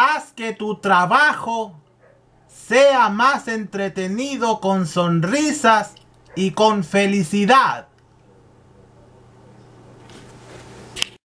Haz que tu trabajo sea más entretenido con sonrisas y con felicidad.